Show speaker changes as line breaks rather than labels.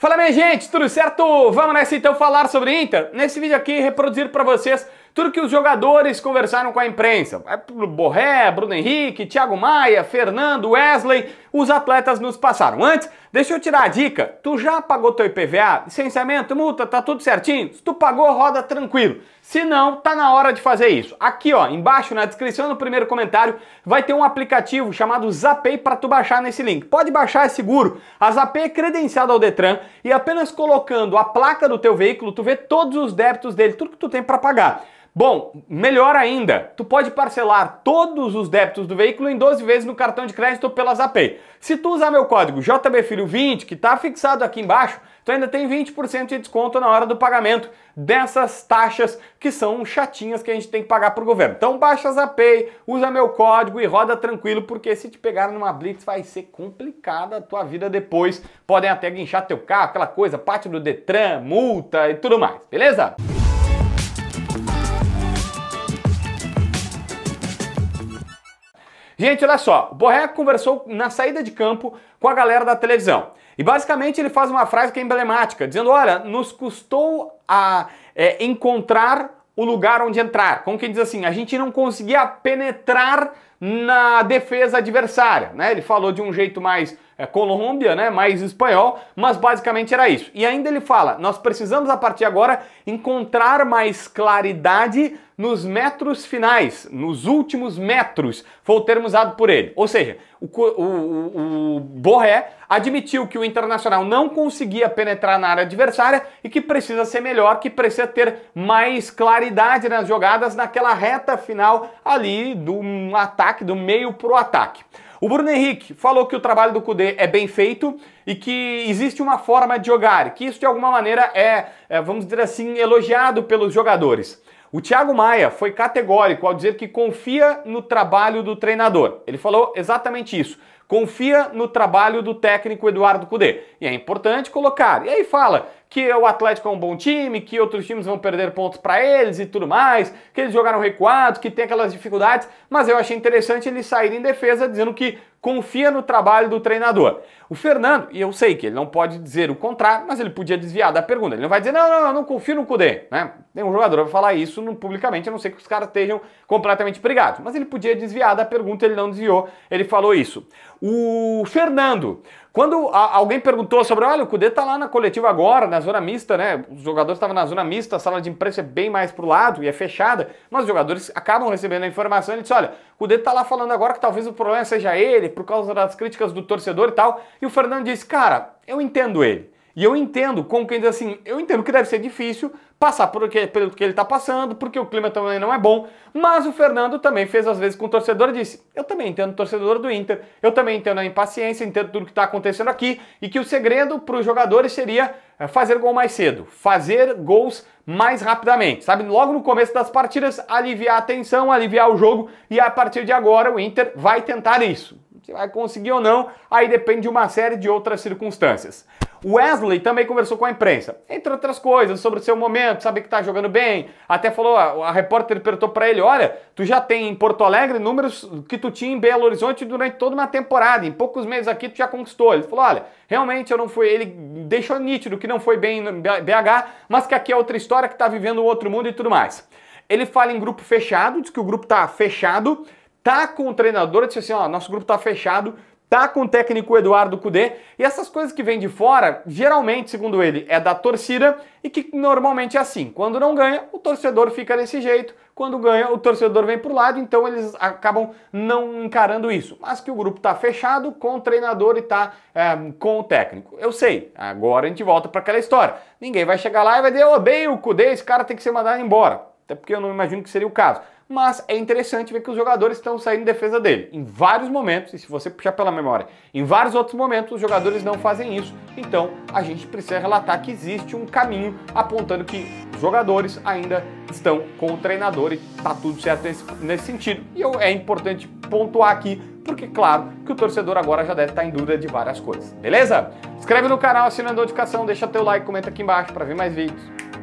Fala minha gente, tudo certo? Vamos nessa então falar sobre Inter? Nesse vídeo aqui reproduzir para vocês tudo que os jogadores conversaram com a imprensa. É Borré, Bruno Henrique, Thiago Maia, Fernando, Wesley, os atletas nos passaram. Antes, deixa eu tirar a dica. Tu já pagou teu IPVA? Licenciamento, multa, tá tudo certinho? Se tu pagou, roda tranquilo. Se não, tá na hora de fazer isso. Aqui, ó, embaixo na descrição no primeiro comentário, vai ter um aplicativo chamado Zapay para tu baixar nesse link. Pode baixar, é seguro. A Zapay é credenciada ao Detran e apenas colocando a placa do teu veículo, tu vê todos os débitos dele, tudo que tu tem para pagar. Bom, melhor ainda, tu pode parcelar todos os débitos do veículo em 12 vezes no cartão de crédito pela Zapay. Se tu usar meu código JBFilho20, que está fixado aqui embaixo, tu ainda tem 20% de desconto na hora do pagamento dessas taxas que são chatinhas que a gente tem que pagar para o governo. Então baixa a Zapay, usa meu código e roda tranquilo, porque se te pegar numa blitz vai ser complicada a tua vida depois. Podem até guinchar teu carro, aquela coisa, parte do Detran, multa e tudo mais, beleza? Gente, olha só, o Borré conversou na saída de campo com a galera da televisão. E basicamente ele faz uma frase que é emblemática, dizendo: olha, nos custou a é, encontrar o lugar onde entrar. Como quem diz assim, a gente não conseguia penetrar na defesa adversária, né? Ele falou de um jeito mais é, Colômbia, né? Mais espanhol, mas basicamente era isso. E ainda ele fala: nós precisamos a partir de agora encontrar mais claridade nos metros finais, nos últimos metros, foi o termo usado por ele. Ou seja, o, o, o Borré admitiu que o Internacional não conseguia penetrar na área adversária e que precisa ser melhor, que precisa ter mais claridade nas jogadas naquela reta final ali do ataque ataque, do meio pro ataque. O Bruno Henrique falou que o trabalho do Cudê é bem feito e que existe uma forma de jogar, que isso de alguma maneira é, é vamos dizer assim, elogiado pelos jogadores. O Thiago Maia foi categórico ao dizer que confia no trabalho do treinador. Ele falou exatamente isso. Confia no trabalho do técnico Eduardo Cudê. E é importante colocar. E aí fala que o Atlético é um bom time, que outros times vão perder pontos para eles e tudo mais, que eles jogaram recuado, que tem aquelas dificuldades, mas eu achei interessante eles saírem em defesa dizendo que confia no trabalho do treinador. O Fernando, e eu sei que ele não pode dizer o contrário, mas ele podia desviar da pergunta. Ele não vai dizer, não, não, não, não confio no Cudê, né? Nenhum jogador vai falar isso publicamente, a não ser que os caras estejam completamente brigados. Mas ele podia desviar da pergunta, ele não desviou, ele falou isso. O Fernando, quando alguém perguntou sobre, olha, o Cudê tá lá na coletiva agora, na zona mista, né? Os jogadores estavam na zona mista, a sala de imprensa é bem mais pro lado e é fechada, mas os jogadores acabam recebendo a informação, ele disse, olha, o Cudê tá lá falando agora que talvez o problema seja ele, por causa das críticas do torcedor e tal. E o Fernando disse: Cara, eu entendo ele. E eu entendo como quem diz assim, eu entendo que deve ser difícil passar por que, pelo que ele está passando, porque o clima também não é bom, mas o Fernando também fez às vezes com o torcedor e disse, eu também entendo o torcedor do Inter, eu também entendo a impaciência, entendo tudo que está acontecendo aqui, e que o segredo para os jogadores seria eh, fazer gol mais cedo, fazer gols mais rapidamente, sabe? Logo no começo das partidas, aliviar a tensão, aliviar o jogo, e a partir de agora o Inter vai tentar isso se vai conseguir ou não, aí depende de uma série de outras circunstâncias. Wesley também conversou com a imprensa, entre outras coisas, sobre o seu momento, saber que tá jogando bem. Até falou, a, a repórter perguntou para ele: olha, tu já tem em Porto Alegre números que tu tinha em Belo Horizonte durante toda uma temporada, em poucos meses aqui tu já conquistou. Ele falou: olha, realmente eu não fui. Ele deixou nítido que não foi bem em BH, mas que aqui é outra história, que tá vivendo um outro mundo e tudo mais. Ele fala em grupo fechado, diz que o grupo tá fechado, tá com o treinador, disse assim, ó, nosso grupo tá fechado, tá com o técnico Eduardo Cudê, e essas coisas que vêm de fora, geralmente, segundo ele, é da torcida e que normalmente é assim, quando não ganha, o torcedor fica desse jeito, quando ganha, o torcedor vem pro lado, então eles acabam não encarando isso, mas que o grupo tá fechado com o treinador e tá é, com o técnico. Eu sei, agora a gente volta para aquela história, ninguém vai chegar lá e vai dizer, ó, oh, bem o Cudê, esse cara tem que ser mandado embora. Até porque eu não imagino que seria o caso. Mas é interessante ver que os jogadores estão saindo em defesa dele. Em vários momentos, e se você puxar pela memória, em vários outros momentos os jogadores não fazem isso. Então a gente precisa relatar que existe um caminho apontando que os jogadores ainda estão com o treinador e está tudo certo nesse, nesse sentido. E eu, é importante pontuar aqui porque claro que o torcedor agora já deve estar tá em dúvida de várias coisas, beleza? Inscreve no canal, assina a notificação, deixa teu like, comenta aqui embaixo para ver mais vídeos.